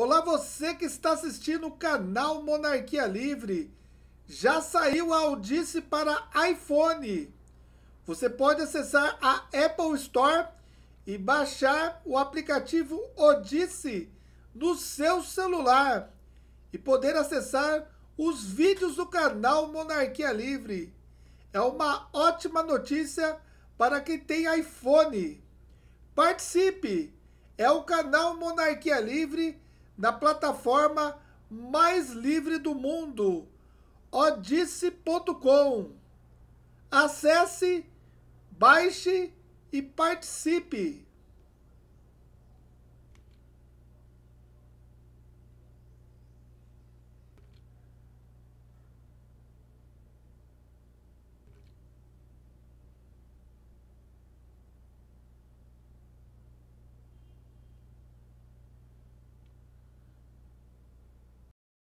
Olá, você que está assistindo o canal Monarquia Livre. Já saiu a Audice para iPhone. Você pode acessar a Apple Store e baixar o aplicativo Odisse no seu celular e poder acessar os vídeos do canal Monarquia Livre. É uma ótima notícia para quem tem iPhone. Participe! É o canal Monarquia Livre na plataforma mais livre do mundo, odisse.com. Acesse, baixe e participe.